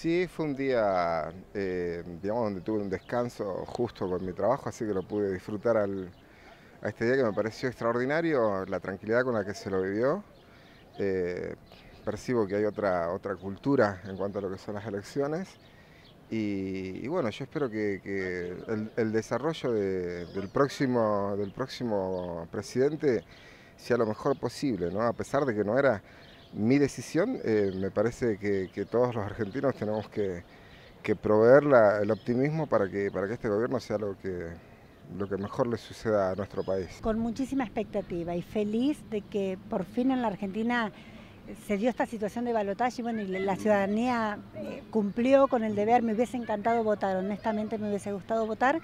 Sí, fue un día, eh, digamos, donde tuve un descanso justo con mi trabajo, así que lo pude disfrutar al, a este día que me pareció extraordinario, la tranquilidad con la que se lo vivió. Eh, percibo que hay otra, otra cultura en cuanto a lo que son las elecciones. Y, bueno, yo espero que, el, desarrollo del, próximo, del próximo presidente sea lo mejor posible, ¿no? A pesar de que no era mi decisión, eh, me parece que, todos los argentinos tenemos que, que proveer el optimismo para que, para que este gobierno sea lo que, lo que mejor le suceda a nuestro país. Con muchísima expectativa y feliz de que por fin en la Argentina se dio esta situación de balotaje y bueno, la ciudadanía eh, cumplió con el deber, me hubiese encantado votar, honestamente me hubiese gustado votar.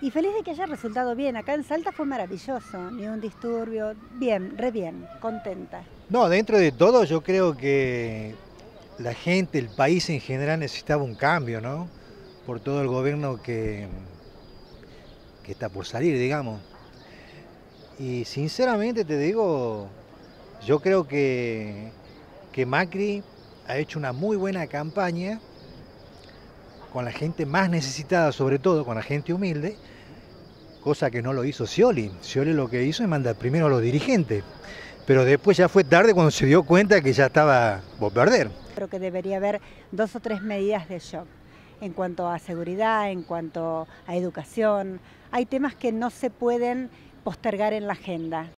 Y feliz de que haya resultado bien. Acá en Salta fue maravilloso, ni un disturbio. Bien, re bien, contenta. No, dentro de todo yo creo que la gente, el país en general necesitaba un cambio, ¿no? Por todo el gobierno que, que está por salir, digamos. Y sinceramente te digo, yo creo que que Macri ha hecho una muy buena campaña con la gente más necesitada, sobre todo con la gente humilde, cosa que no lo hizo Scioli. Scioli lo que hizo es mandar primero a los dirigentes, pero después ya fue tarde cuando se dio cuenta que ya estaba por perder. Creo que debería haber dos o tres medidas de shock en cuanto a seguridad, en cuanto a educación. Hay temas que no se pueden postergar en la agenda.